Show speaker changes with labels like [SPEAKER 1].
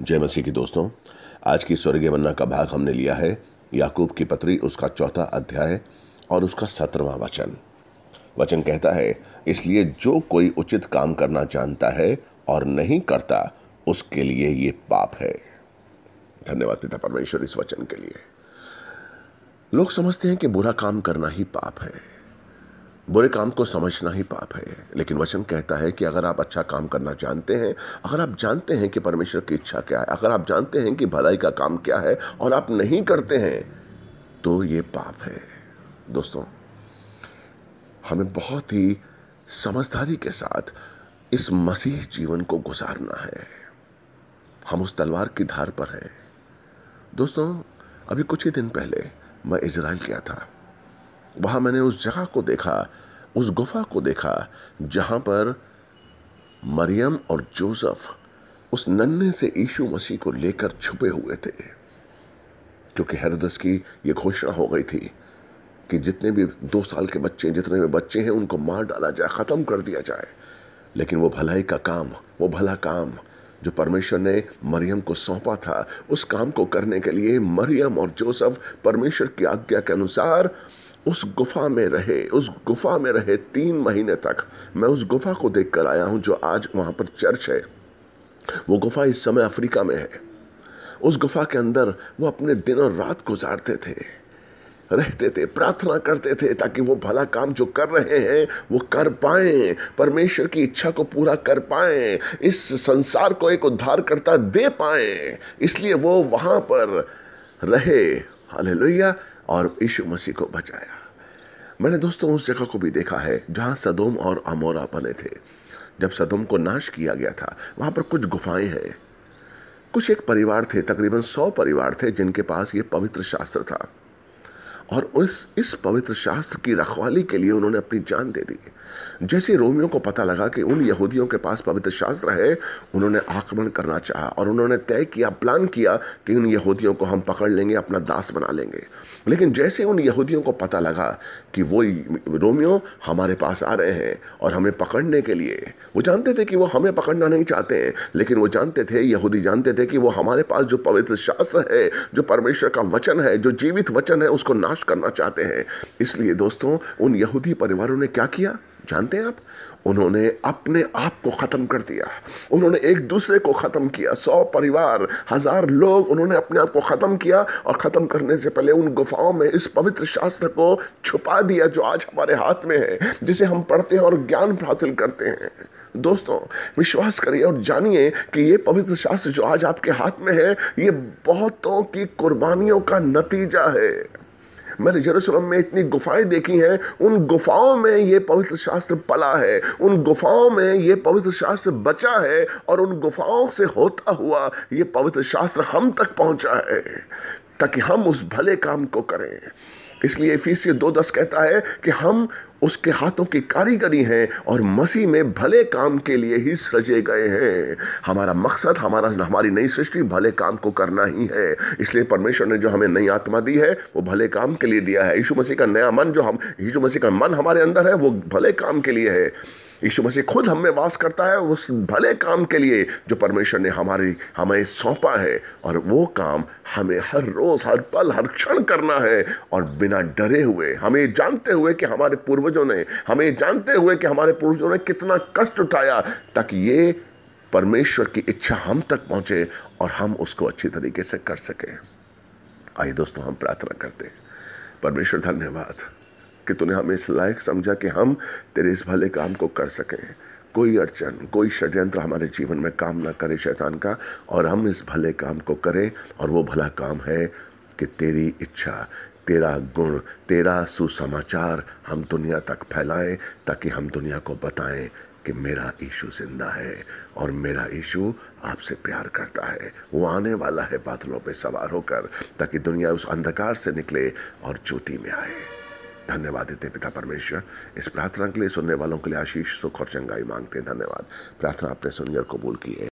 [SPEAKER 1] जय मसीह की दोस्तों आज की स्वर्गीय मन्ना का भाग हमने लिया है याकूब की पत्री उसका चौथा अध्याय और उसका सत्रवा वचन वचन कहता है इसलिए जो कोई उचित काम करना जानता है और नहीं करता उसके लिए ये पाप है धन्यवाद पिता परमेश्वर इस वचन के लिए लोग समझते हैं कि बुरा काम करना ही पाप है बुरे काम को समझना ही पाप है लेकिन वचन कहता है कि अगर आप अच्छा काम करना जानते हैं अगर आप जानते हैं कि परमेश्वर की इच्छा क्या है अगर आप जानते हैं कि भलाई का काम क्या है और आप नहीं करते हैं तो ये पाप है दोस्तों हमें बहुत ही समझदारी के साथ इस मसीह जीवन को गुजारना है हम उस तलवार की धार पर हैं दोस्तों अभी कुछ ही दिन पहले मैं इसराइल गया था वहाँ मैंने उस जगह को देखा उस गुफा को देखा जहाँ पर मरियम और जोसफ उस नन्हे से यीशु मसीह को लेकर छुपे हुए थे क्योंकि हेरोदस की ये घोषणा हो गई थी कि जितने भी दो साल के बच्चे जितने भी बच्चे हैं उनको मार डाला जाए ख़त्म कर दिया जाए लेकिन वो भलाई का काम वो भला काम जो परमेश्वर ने मरियम को सौंपा था उस काम को करने के लिए मरियम और जोसफ परमेश्वर की आज्ञा के अनुसार उस गुफा में रहे उस गुफा में रहे तीन महीने तक मैं उस गुफा को देख कर आया हूँ जो आज वहाँ पर चर्च है वो गुफा इस समय अफ्रीका में है उस गुफा के अंदर वो अपने दिन और रात गुजारते थे रहते थे प्रार्थना करते थे ताकि वो भला काम जो कर रहे हैं वो कर पाए परमेश्वर की इच्छा को पूरा कर पाए इस संसार को एक उद्धारकर्ता दे पाए इसलिए वो वहाँ पर रहे हाल और यीशु मसीह को बचाया मैंने दोस्तों उस जगह को भी देखा है जहाँ सदोम और अमोरा बने थे जब सदोम को नाश किया गया था वहाँ पर कुछ गुफाएं हैं कुछ एक परिवार थे तकरीबन सौ परिवार थे जिनके पास ये पवित्र शास्त्र था और उस इस पवित्र शास्त्र की रखवाली के लिए उन्होंने अपनी जान दे दी जैसे रोमियों को पता लगा कि उन यहूदियों के पास पवित्र शास्त्र है उन्होंने आक्रमण करना चाहा और उन्होंने तय किया प्लान किया कि उन यहूदियों को हम पकड़ लेंगे अपना दास बना लेंगे लेकिन जैसे उन यहूदियों को पता लगा कि वो रोमियो हमारे पास आ रहे हैं और हमें पकड़ने के लिए वो जानते थे कि वो हमें पकड़ना नहीं चाहते हैं लेकिन वो जानते थे यहूदी जानते थे कि वो हमारे पास जो पवित्र शास्त्र है जो परमेश्वर का वचन है जो जीवित वचन है उसको नाश नाश करना चाहते हैं इसलिए दोस्तों उन यहूदी परिवारों ने क्या किया जानते हैं आप उन्होंने अपने आप को ख़त्म कर दिया उन्होंने एक दूसरे को ख़त्म किया सौ परिवार हज़ार लोग उन्होंने अपने आप को ख़त्म किया और ख़त्म करने से पहले उन गुफाओं में इस पवित्र शास्त्र को छुपा दिया जो आज हमारे हाथ में है जिसे हम पढ़ते हैं और ज्ञान हासिल करते हैं दोस्तों विश्वास करिए और जानिए कि ये पवित्र शास्त्र जो आज आपके हाथ में है ये बहुतों की कुर्बानियों का नतीजा है मैंने जरूसलम में इतनी गुफाएं देखी हैं उन गुफाओं में ये पवित्र शास्त्र पला है उन गुफाओं में ये पवित्र शास्त्र बचा है और उन गुफाओं से होता हुआ ये पवित्र शास्त्र हम तक पहुंचा है ताकि हम उस भले काम को करें इसलिए ये दो दस कहता है कि हम उसके हाथों की कारीगरी हैं और मसीह में भले काम के लिए ही सजे गए हैं हमारा मकसद हमारा हमारी नई सृष्टि भले काम को करना ही है इसलिए परमेश्वर ने जो हमें नई आत्मा दी है वो भले काम के लिए दिया है यीशु मसीह का नया मन जो हम यीशु मसीह का मन हमारे अंदर है वो भले काम के लिए है यीशु मसीह खुद हम में वास करता है उस भले काम के लिए जो परमेश्वर ने हमारी हमें सौंपा है और वो काम हमें हर रोज़ हर पल हर क्षण करना है और बिना डरे हुए हमें जानते हुए कि हमारे पूर्वजों ने हमें जानते हुए कि हमारे पूर्वजों ने कितना कष्ट उठाया ताकि ये परमेश्वर की इच्छा हम तक पहुँचे और हम उसको अच्छी तरीके से कर सकें आइए दोस्तों हम प्रार्थना करते हैं परमेश्वर धन्यवाद कि तूने हमें इस लायक समझा कि हम तेरे इस भले काम को कर सकें कोई अड़चन कोई षड्यंत्र हमारे जीवन में काम ना करे शैतान का और हम इस भले काम को करें और वो भला काम है कि तेरी इच्छा तेरा गुण तेरा सुसमाचार हम दुनिया तक फैलाएं ताकि हम दुनिया को बताएं कि मेरा ईशु जिंदा है और मेरा ईशु आपसे प्यार करता है वो आने वाला है बादलों पे सवार होकर ताकि दुनिया उस अंधकार से निकले और ज्योति में आए धन्यवाद देते पिता परमेश्वर इस प्रार्थना के लिए सुनने वालों के लिए आशीष सुख और चंगाई मांगते हैं धन्यवाद प्रार्थना आपने सुनियर कबूल की है